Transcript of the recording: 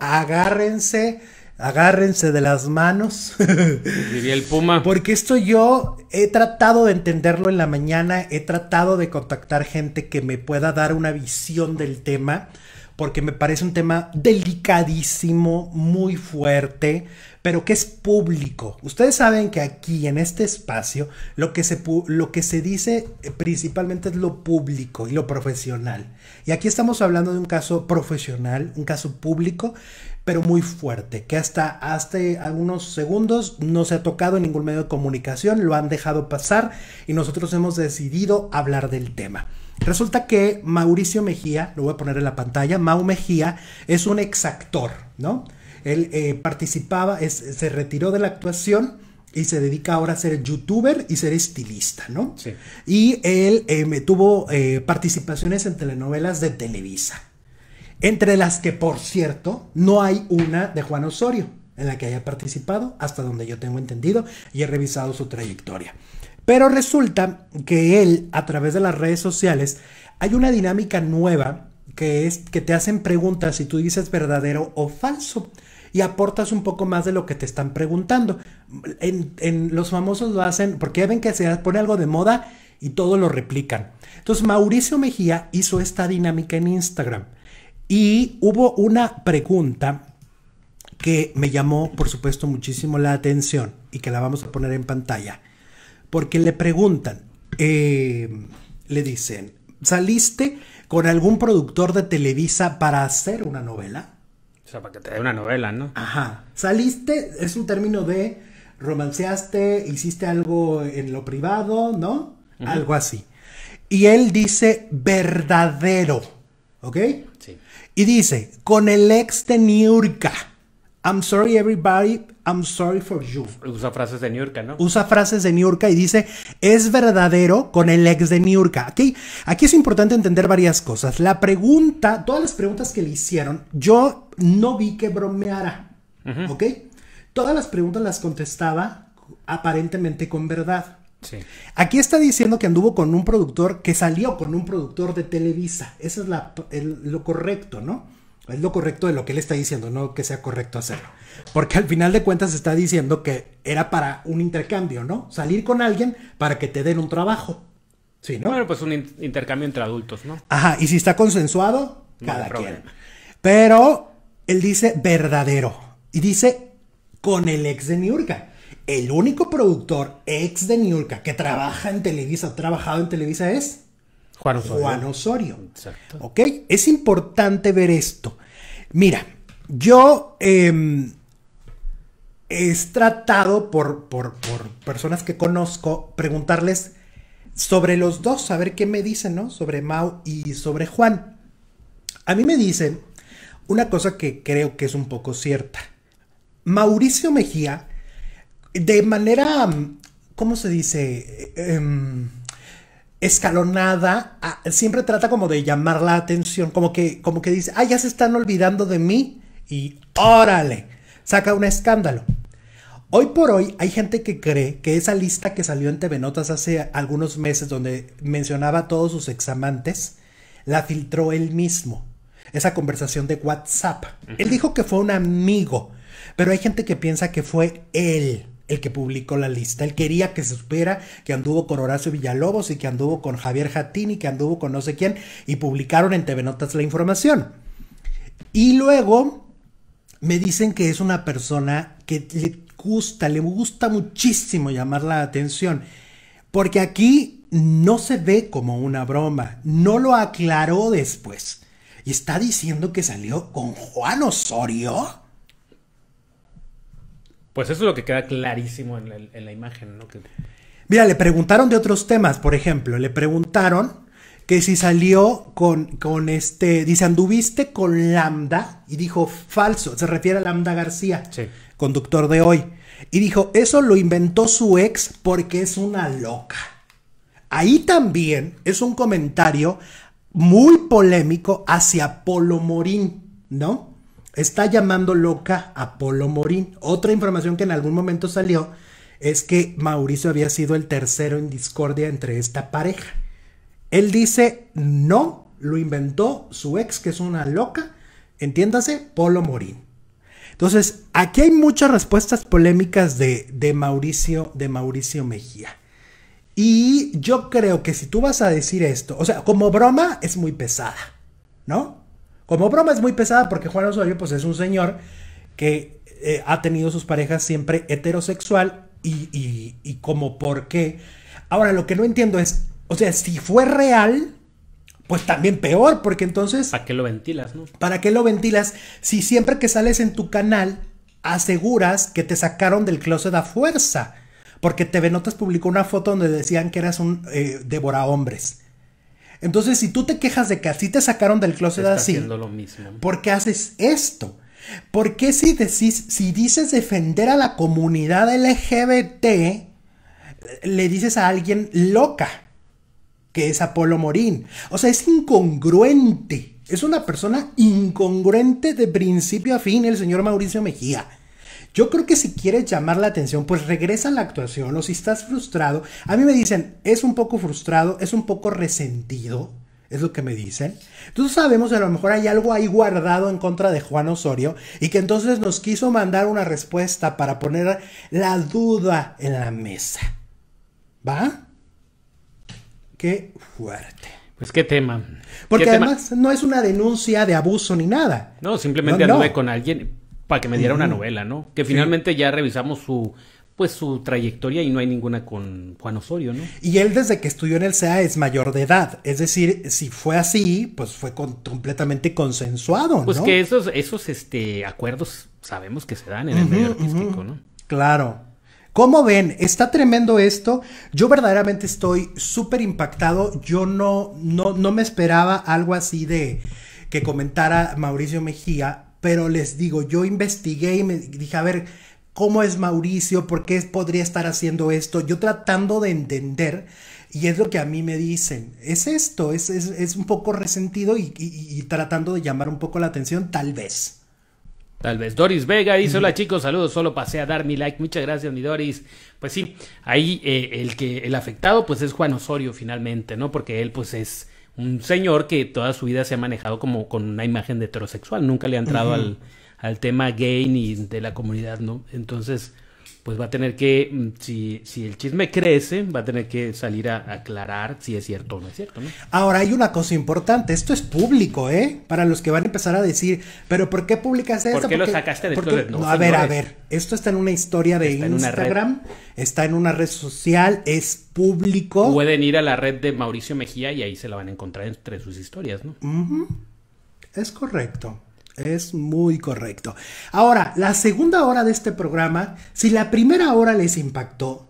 agárrense, agárrense de las manos. Puma. Porque esto yo he tratado de entenderlo en la mañana, he tratado de contactar gente que me pueda dar una visión del tema porque me parece un tema delicadísimo, muy fuerte, pero que es público. Ustedes saben que aquí, en este espacio, lo que se, lo que se dice eh, principalmente es lo público y lo profesional. Y aquí estamos hablando de un caso profesional, un caso público, pero muy fuerte, que hasta hace algunos segundos no se ha tocado en ningún medio de comunicación, lo han dejado pasar y nosotros hemos decidido hablar del tema. Resulta que Mauricio Mejía, lo voy a poner en la pantalla, Mau Mejía es un exactor, ¿no? Él eh, participaba, se retiró de la actuación y se dedica ahora a ser youtuber y ser estilista, ¿no? Sí. Y él em, tuvo eh, participaciones en telenovelas de Televisa, entre las que, por cierto, no hay una de Juan Osorio en la que haya participado, hasta donde yo tengo entendido y he revisado su trayectoria. Pero resulta que él, a través de las redes sociales, hay una dinámica nueva que es que te hacen preguntas si tú dices verdadero o falso y aportas un poco más de lo que te están preguntando. En, los famosos lo hacen porque ven que se pone algo de moda y todo lo replican. Entonces Mauricio Mejía hizo esta dinámica en Instagram y hubo una pregunta que me llamó por supuesto muchísimo la atención y que la vamos a poner en pantalla porque le preguntan, eh, le dicen, ¿saliste con algún productor de Televisa para hacer una novela? O sea, para que te dé una novela, ¿no? Ajá. Saliste, es un término de romanceaste, hiciste algo en lo privado, ¿no? Algo así. Y él dice verdadero, ¿ok? Sí. Y dice, con el ex de Niurka. I'm sorry everybody, I'm sorry for you. Usa frases de Niurka, ¿no? Usa frases de Niurka y dice, es verdadero con el ex de Niurka. Aquí, aquí es importante entender varias cosas. La pregunta, todas las preguntas que le hicieron, yo no vi que bromeara, ¿ok? Todas las preguntas las contestaba aparentemente con verdad. Sí. Aquí está diciendo que anduvo con un productor, que salió con un productor de Televisa. Eso es lo correcto, ¿no? es lo correcto de lo que él está diciendo, no que sea correcto hacerlo. Porque al final de cuentas está diciendo que era para un intercambio, ¿no? Salir con alguien para que te den un trabajo. Sí, ¿no? Bueno, pues un intercambio entre adultos, ¿no? Ajá, y si está consensuado, no cada quien. Pero él dice verdadero y dice con el ex de Niurka. El único productor ex de Niurka que trabaja en Televisa, trabajado en Televisa es Juan Osorio. Juan Osorio. Exacto. ¿Ok? Es importante ver esto. Mira, yo he em, tratado por, por, por, personas que conozco preguntarles sobre los dos, a ver qué me dicen, ¿no? Sobre Mau y sobre Juan. A mí me dicen una cosa que creo que es un poco cierta. Mauricio Mejía, de manera, ¿cómo se dice? Em, escalonada, siempre trata como de llamar la atención, como que, como que dice, ah, ya se están olvidando de mí y órale, saca un escándalo. Hoy por hoy hay gente que cree que esa lista que salió en TV Notas hace algunos meses donde mencionaba a todos sus examantes, la filtró él mismo. Esa conversación de WhatsApp. Él dijo que fue un amigo, pero hay gente que piensa que fue él el que publicó la lista. Él quería que se supiera que anduvo con Horacio Villalobos y que anduvo con Javier Jatini y que anduvo con no sé quién y publicaron en TV Notas la información. Y luego me dicen que es una persona que le gusta, le gusta muchísimo llamar la atención, porque aquí no se ve como una broma, no lo aclaró después. Y está diciendo que salió con Juan Osorio. Pues eso es lo que queda clarísimo en la, imagen, ¿no? Mira, le preguntaron de otros temas, por ejemplo, le preguntaron que si salió con, este, dice, anduviste con Lambda y dijo falso, se refiere a Lambda García, conductor de hoy, y dijo, eso lo inventó su ex porque es una loca. Ahí también es un comentario muy polémico hacia Polo Morín, ¿no? está llamando loca a Polo Morín. Otra información que en algún momento salió es que Mauricio había sido el tercero en discordia entre esta pareja. Él dice, no, lo inventó su ex, que es una loca, entiéndase, Polo Morín. Entonces, aquí hay muchas respuestas polémicas de, de, Mauricio, de Mauricio Mejía. Y yo creo que si tú vas a decir esto, o sea, como broma es muy pesada, ¿no? Como broma es muy pesada porque Juan Osorio pues es un señor que eh, ha tenido sus parejas siempre heterosexual y, como por qué. Ahora lo que no entiendo es, o sea, si fue real, pues también peor, porque entonces... ¿Para qué lo ventilas, no? ¿Para qué lo ventilas si siempre que sales en tu canal aseguras que te sacaron del closet a fuerza? Porque TV Notas publicó una foto donde decían que eras un Débora eh, devora hombres. Entonces, si tú te quejas de que así te sacaron del closet así, lo mismo. ¿por qué haces esto? ¿Por qué si, decís, si dices defender a la comunidad LGBT, le dices a alguien loca, que es Apolo Morín? O sea, es incongruente. Es una persona incongruente de principio a fin el señor Mauricio Mejía. Yo creo que si quieres llamar la atención, pues regresa a la actuación o si estás frustrado, a mí me dicen, es un poco frustrado, es un poco resentido, es lo que me dicen. Entonces sabemos que a lo mejor hay algo ahí guardado en contra de Juan Osorio y que entonces nos quiso mandar una respuesta para poner la duda en la mesa. ¿Va? Qué fuerte. Pues qué tema. Porque además no es una denuncia de abuso ni nada. No, simplemente no, con alguien para que me diera una novela, ¿no? Que finalmente ya revisamos su pues su trayectoria y no hay ninguna con Juan Osorio, ¿no? Y él desde que estudió en el CEA es mayor de edad, es decir, si fue así, pues fue completamente consensuado, pues ¿no? Pues que esos esos este acuerdos sabemos que se dan en el medio artístico, ¿no? Claro. ¿Cómo ven? Está tremendo esto. Yo verdaderamente estoy súper impactado. Yo no, no, no me esperaba algo así de que comentara Mauricio Mejía pero les digo, yo investigué y me dije, a ver, ¿cómo es Mauricio? ¿Por qué podría estar haciendo esto? Yo tratando de entender, y es lo que a mí me dicen, es esto, es, es, es un poco resentido y, tratando de llamar un poco la atención, tal vez. Tal vez. Doris Vega dice, hola chicos, saludos, solo pasé a dar mi like. Muchas gracias, mi Doris. Pues sí, ahí eh, el que el afectado pues es Juan Osorio finalmente, ¿no? Porque él pues es un señor que toda su vida se ha manejado como con una imagen de heterosexual, nunca le ha entrado al, al, tema gay ni de la comunidad, ¿no? Entonces, pues va a tener que, mm, si, si el chisme crece, va a tener que salir a aclarar si es cierto o no es cierto. Ahora hay una cosa importante, esto es público, ¿eh? Para los que van a empezar a decir, pero ¿por qué publicas esto? ¿Por qué lo sacaste de no, a ver, a ver, esto está en una historia de Instagram, está en una red social, es público. Pueden ir a la red de Mauricio Mejía y ahí se la van a encontrar entre sus historias, ¿no? Es correcto. Es muy correcto. Ahora, la segunda hora de este programa, si la primera hora les impactó,